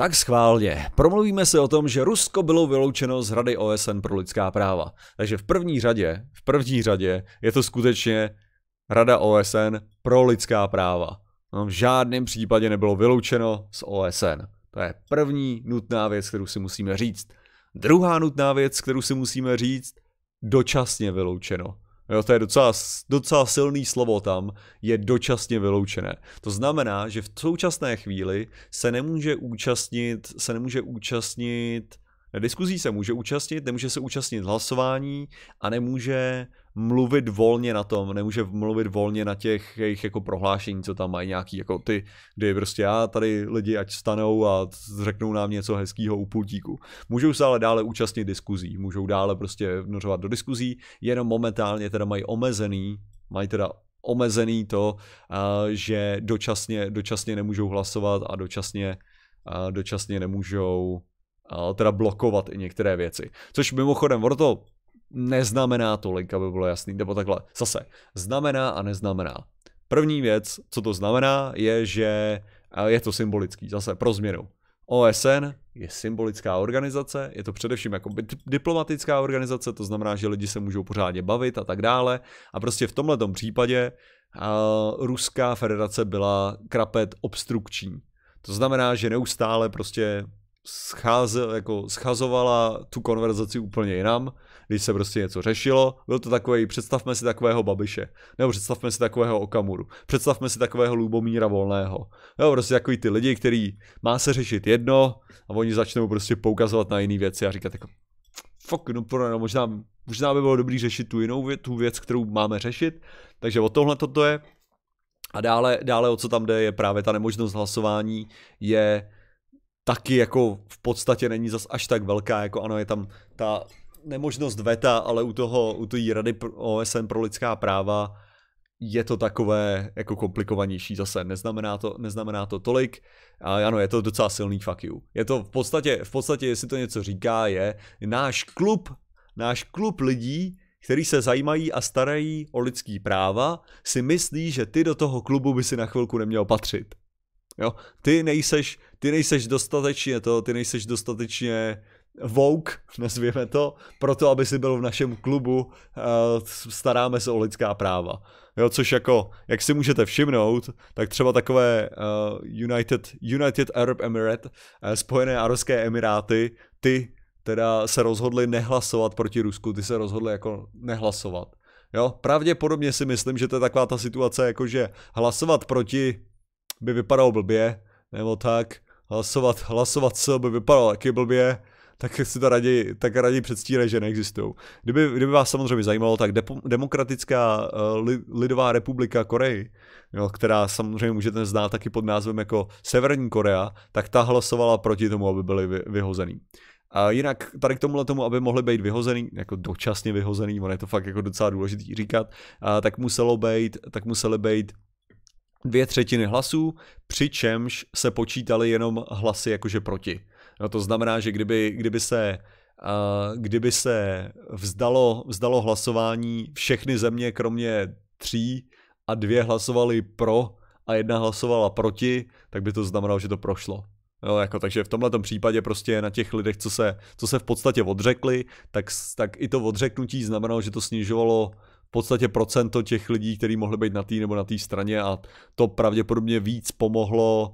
Tak schválně. Promluvíme se o tom, že Rusko bylo vyloučeno z Rady OSN pro lidská práva. Takže v první řadě, v první řadě je to skutečně Rada OSN pro lidská práva. No, v žádném případě nebylo vyloučeno z OSN. To je první nutná věc, kterou si musíme říct. Druhá nutná věc, kterou si musíme říct, dočasně vyloučeno. Jo, to je docela, docela silný slovo tam, je dočasně vyloučené. To znamená, že v současné chvíli se nemůže účastnit, se nemůže účastnit diskuzí se může účastnit, nemůže se účastnit hlasování a nemůže mluvit volně na tom, nemůže mluvit volně na těch jejich jako prohlášení, co tam mají nějaký jako ty, kdy prostě já tady lidi ať stanou a řeknou nám něco hezkého u pultíku. Můžou se ale dále účastnit diskuzí, můžou dále prostě vnořovat do diskuzí, jenom momentálně teda mají omezený, mají teda omezený to, eh, že dočasně, dočasně nemůžou hlasovat a dočasně, eh, dočasně nemůžou teda blokovat i některé věci. Což mimochodem, ono to neznamená tolik, aby bylo jasný, nebo takhle, zase, znamená a neznamená. První věc, co to znamená, je, že je to symbolický, zase pro změnu. OSN je symbolická organizace, je to především jako diplomatická organizace, to znamená, že lidi se můžou pořádně bavit a tak dále. A prostě v tomhle případě uh, Ruská federace byla krapet obstrukční. To znamená, že neustále prostě scházel, jako schazovala tu konverzaci úplně jinam, když se prostě něco řešilo. Byl to takový, představme si takového Babiše, nebo představme si takového Okamuru, představme si takového Lubomíra Volného. Jo, prostě takový ty lidi, který má se řešit jedno a oni začnou prostě poukazovat na jiné věci a říkat jako fuck, no, pro, no možná, možná by bylo dobrý řešit tu jinou věc, tu věc, kterou máme řešit. Takže o tohle toto je. A dále, dále, o co tam jde, je právě ta nemožnost hlasování, je taky jako v podstatě není zas až tak velká, jako ano, je tam ta nemožnost veta, ale u toho, u té rady OSN pro lidská práva je to takové jako komplikovanější zase, neznamená to, neznamená to tolik, a ano, je to docela silný fuck you. Je to v podstatě, v podstatě, jestli to něco říká, je náš klub, náš klub lidí, který se zajímají a starají o lidský práva, si myslí, že ty do toho klubu by si na chvilku neměl patřit. Jo? Ty nejseš, ty nejseš dostatečně to, ty nejseš dostatečně vouk, nazvěme to, proto aby si byl v našem klubu, eh, staráme se o lidská práva. Jo, což jako, jak si můžete všimnout, tak třeba takové uh, United, United Arab Emirates, uh, eh, Spojené Arabské Emiráty, ty teda se rozhodli nehlasovat proti Rusku, ty se rozhodli jako nehlasovat. Jo, pravděpodobně si myslím, že to je taková ta situace, jakože hlasovat proti by vypadalo blbě, nebo tak, hlasovat, hlasovat co by vypadalo taky blbě, tak si to raději, tak raději předstíle, že neexistují. Kdyby, kdyby vás samozřejmě zajímalo, tak depo, Demokratická uh, li- lidová republika Koreji, jo, která samozřejmě můžete znát taky pod názvem jako Severní Korea, tak ta hlasovala proti tomu, aby byli vy- vyhozený. A jinak tady k tomuhle tomu, aby mohli být vyhozený, jako dočasně vyhozený, on je to fakt jako docela důležitý říkat, a tak muselo být, tak museli být dvě třetiny hlasů, přičemž se počítaly jenom hlasy jakože proti. No to znamená, že kdyby, kdyby se uh, kdyby se vzdalo, vzdalo hlasování všechny země, kromě tří, a dvě hlasovaly pro a jedna hlasovala proti, tak by to znamenalo, že to prošlo. No, jako, takže v tomhle případě prostě na těch lidech, co se, co se v podstatě odřekli, tak, tak i to odřeknutí znamenalo, že to snižovalo v podstatě procento těch lidí, kteří mohli být na té nebo na té straně a to pravděpodobně víc pomohlo,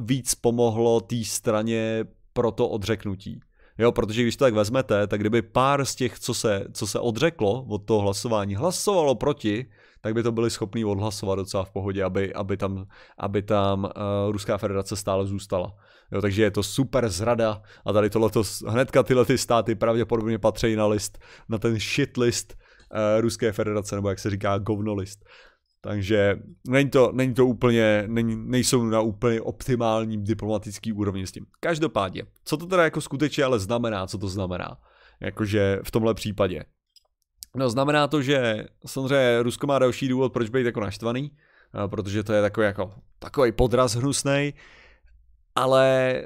víc pomohlo té straně pro to odřeknutí. Jo, protože když to tak vezmete, tak kdyby pár z těch, co se, co se odřeklo od toho hlasování, hlasovalo proti, tak by to byli schopni odhlasovat docela v pohodě, aby, aby tam, aby tam uh, Ruská federace stále zůstala. Jo, takže je to super zrada a tady tohleto, hnedka tyhle ty státy pravděpodobně patří na list, na ten shit list Eh, Ruské federace, nebo jak se říká, govnolist. Takže není to, není to úplně, není, nejsou na úplně optimálním diplomatický úrovni s tím. Každopádně, co to teda jako skutečně ale znamená, co to znamená? Jakože v tomhle případě. No znamená to, že samozřejmě Rusko má další důvod, proč být jako naštvaný, eh, protože to je takový jako, takový podraz hnusnej, ale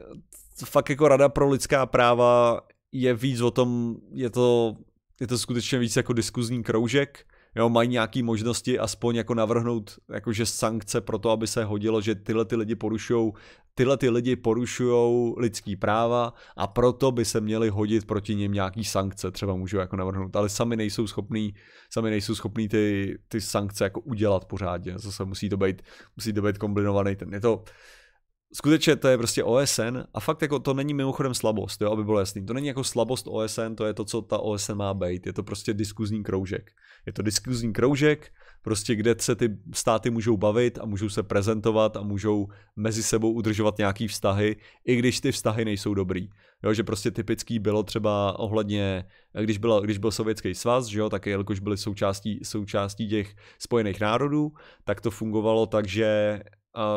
fakt jako Rada pro lidská práva je víc o tom, je to je to skutečně víc jako diskuzní kroužek, jo, mají nějaké možnosti aspoň jako navrhnout jakože sankce pro to, aby se hodilo, že tyhle ty lidi porušují tyhle ty lidi porušujou lidský práva a proto by se měly hodit proti něm nějaký sankce, třeba můžu jako navrhnout, ale sami nejsou schopní, sami nejsou schopní ty, ty sankce jako udělat pořádně, zase musí to být, musí to být kombinovaný ten, je to, skutečně to je prostě OSN a fakt jako to není mimochodem slabost, jo, aby bylo jasný. To není jako slabost OSN, to je to, co ta OSN má být. Je to prostě diskuzní kroužek. Je to diskuzní kroužek, prostě kde se ty státy můžou bavit a můžou se prezentovat a můžou mezi sebou udržovat nějaký vztahy, i když ty vztahy nejsou dobrý. Jo, že prostě typický bylo třeba ohledně, když, byla, když byl sovětský svaz, že jo, tak jelikož byli součástí, součástí těch spojených národů, tak to fungovalo tak, že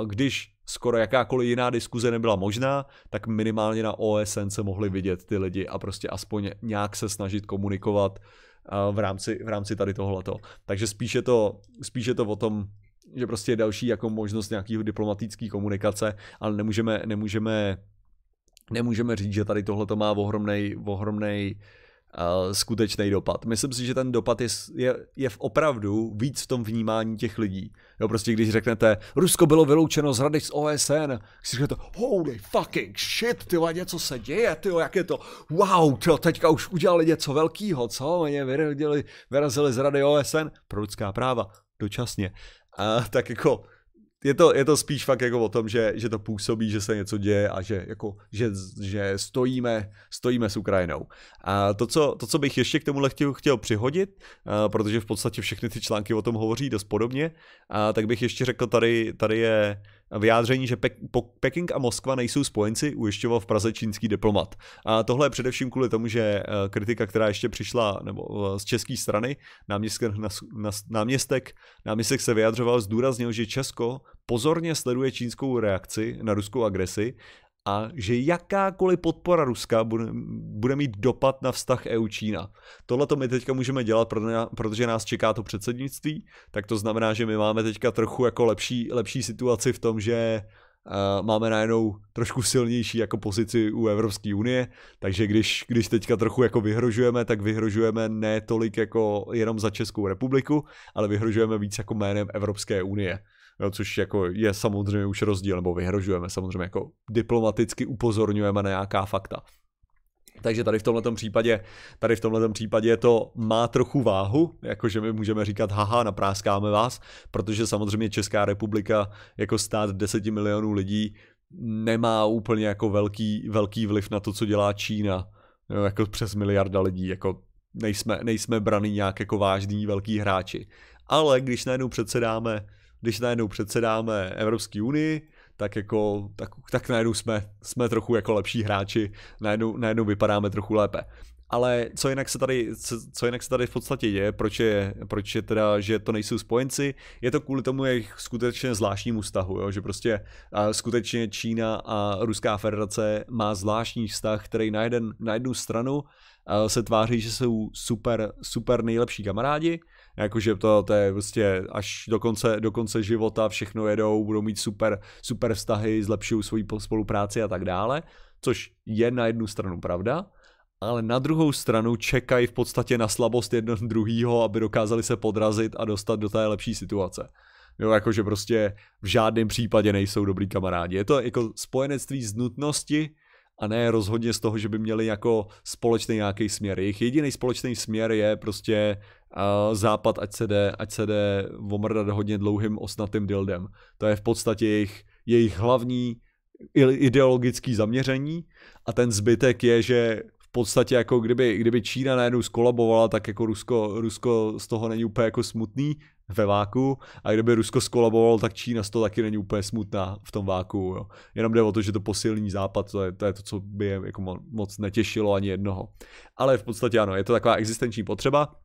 když skoro jakákoliv jiná diskuze nebyla možná, tak minimálně na OSN se mohli vidět ty lidi a prostě aspoň nějak se snažit komunikovat v rámci, v rámci tady tohleto. Takže spíše to, spíše to o tom, že prostě je další jako možnost nějakého diplomatické komunikace, ale nemůžeme, nemůžeme, nemůžeme říct, že tady tohle to má ohromnej, ohromnej uh, Eh, skutečný dopad. Myslím si, že ten dopad je, je, je v opravdu víc v tom vnímání těch lidí. Jo, prostě když řeknete, Rusko bylo vyloučeno z rady z OSN, si řeknete, holy fucking shit, ty něco se děje, ty jak je to, wow, tyjo, teďka už udělali něco velkého, co, mě vyrazili, vyrazili z rady OSN pro lidská práva, dočasně. A tak jako je to, je to spíš fakt jako o tom, že, že to působí, že se něco děje a že, jako, že, že stojíme, stojíme s Ukrajinou. A to co, to, co bych ještě k tomu chtěl, chtěl přihodit, a eh, protože v podstatě všechny ty články o tom hovoří dost podobně, a eh, tak bych ještě řekl, tady, tady je vyjádření, že Pek- Peking a Moskva nejsou spojenci, ujišťoval v Praze čínský diplomat. A tohle je především kvůli tomu, že eh, kritika, která ještě přišla nebo eh, z české strany, náměstek, náměstek, náměstek se vyjadřoval, zdůraznil, že Česko pozorně sleduje čínskou reakci na ruskou agresi a že jakákoliv podpora Ruska bude, bude mít dopad na vztah EU-Čína. Tohle to my teďka můžeme dělat, protože nás čeká to předsednictví, tak to znamená, že my máme teďka trochu jako lepší, lepší situaci v tom, že eh, máme najednou trošku silnější jako pozici u Evropské unie, takže když, když teďka trochu jako vyhrožujeme, tak vyhrožujeme ne tolik jako jenom za Českou republiku, ale vyhrožujeme víc jako jménem Evropské unie což jako je samozřejmě už rozdíl, nebo vyhrožujeme samozřejmě jako diplomaticky upozorňujeme na nějaká fakta. Takže tady v tomto případě, tady v tomto případě to má trochu váhu, jakože my můžeme říkat haha, napráskáme vás, protože samozřejmě Česká republika jako stát 10 milionů lidí nemá úplně jako velký, velký vliv na to, co dělá Čína, jo, jako přes miliarda lidí, jako nejsme, nejsme braný nějak jako vážný velký hráči. Ale když najednou předsedáme když najednou předsedáme Evropské unii, tak jako, tak, tak najednou jsme, jsme trochu jako lepší hráči, najednou, najednou vypadáme trochu lépe. Ale co jinak se tady, co, co jinak se tady v podstatě děje, proč je, proč je teda, že to nejsou spojenci, je to kvůli tomu jejich skutečně zvláštnímu vztahu, jo? že prostě a skutečně Čína a Ruská federace má zvláštní vztah, který na, jeden, na jednu stranu se tváří, že jsou super, super nejlepší kamarádi, Jakože to, to je prostě až do konce, do konce života všechno jedou, budou mít super, super vztahy, zlepšují svoji spolupráci a tak dále, což je na jednu stranu pravda, ale na druhou stranu čekají v podstatě na slabost jedno druhýho, aby dokázali se podrazit a dostat do té lepší situace. Jo, jakože prostě v žádném případě nejsou dobrý kamarádi. Je to jako spojenectví z nutnosti, a ne rozhodně z toho, že by měli jako společný nějaký směr. Jejich jediný společný směr je prostě uh, západ, ať se jde, ať se jde omrdat hodně dlouhým osnatým dildem. To je v podstatě jejich, jejich hlavní ideologické zaměření a ten zbytek je, že podstatě jako kdyby, kdyby Čína najednou skolabovala, tak jako Rusko, Rusko z toho není úplně jako smutný ve váku a kdyby Rusko skolabovalo, tak Čína z toho taky není úplně smutná v tom váku. Jo. Jenom jde o to, že to posilní západ, to je, to je to, co by je jako moc netěšilo ani jednoho. Ale v podstatě ano, je to taková existenční potřeba,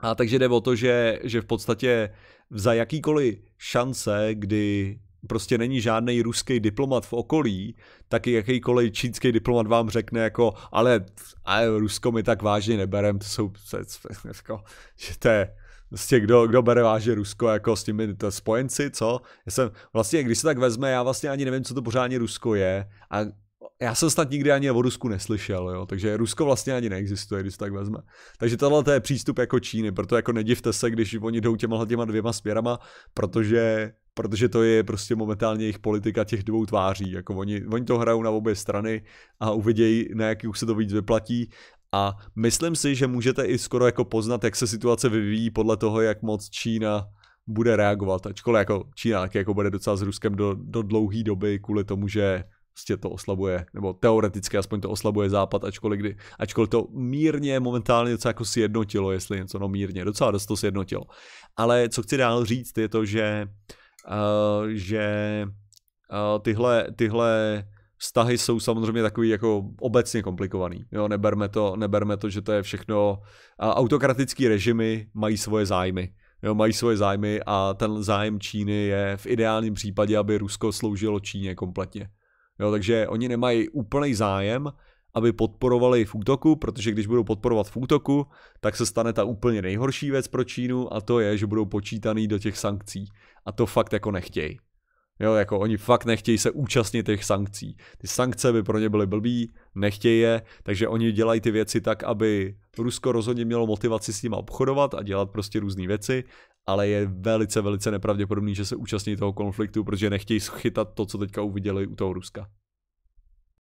a takže jde o to, že, že v podstatě za jakýkoliv šance, kdy prostě není žádný ruský diplomat v okolí, tak jakýkoliv čínský diplomat vám řekne jako, ale, ale Rusko my tak vážně neberem, to jsou, jako, že to je, Vlastně kdo, kdo bere vážně Rusko jako s těmi to spojenci, co? Já jsem, vlastně, když se tak vezme, já vlastně ani nevím, co to pořádně Rusko je a já jsem snad nikdy ani o Rusku neslyšel, jo? takže Rusko vlastně ani neexistuje, když tak vezme. Takže tohle je přístup jako Číny, proto jako nedivte se, když oni jdou těma těma dvěma směrama, protože, protože to je prostě momentálně jejich politika těch dvou tváří. Jako oni, oni to hrajou na obě strany a uvidějí, na jaký už se to víc vyplatí. A myslím si, že můžete i skoro jako poznat, jak se situace vyvíjí podle toho, jak moc Čína bude reagovat. Ačkoliv jako Čína jako bude docela s Ruskem do, do dlouhé doby kvůli tomu, že prostě to oslabuje, nebo teoreticky aspoň to oslabuje západ, ačkoliv, kdy, ačkoliv to mírně momentálně docela jako sjednotilo, jestli něco, no mírně, docela dost to sjednotilo. Ale co chci dál říct, je to, že, uh, že uh, tyhle, tyhle vztahy jsou samozřejmě takový jako obecně komplikovaný. Jo, neberme to, neberme to, že to je všechno. Uh, autokratický režimy mají svoje zájmy. Jo, mají svoje zájmy a ten zájem Číny je v ideálním případě, aby Rusko sloužilo Číně kompletně. Jo, takže oni nemají úplný zájem, aby podporovali v útoku, protože když budou podporovat v útoku, tak se stane ta úplně nejhorší věc pro Čínu a to je, že budou počítaný do těch sankcí. A to fakt jako nechtějí. Jo, jako oni fakt nechtějí se účastnit těch sankcí. Ty sankce by pro ně byly blbý, nechtějí je, takže oni dělají ty věci tak, aby Rusko rozhodně mělo motivaci s nimi obchodovat a dělat prostě různé věci, ale je velice, velice nepravděpodobný, že se účastní toho konfliktu, protože nechtějí schytat to, co teďka uviděli u toho Ruska.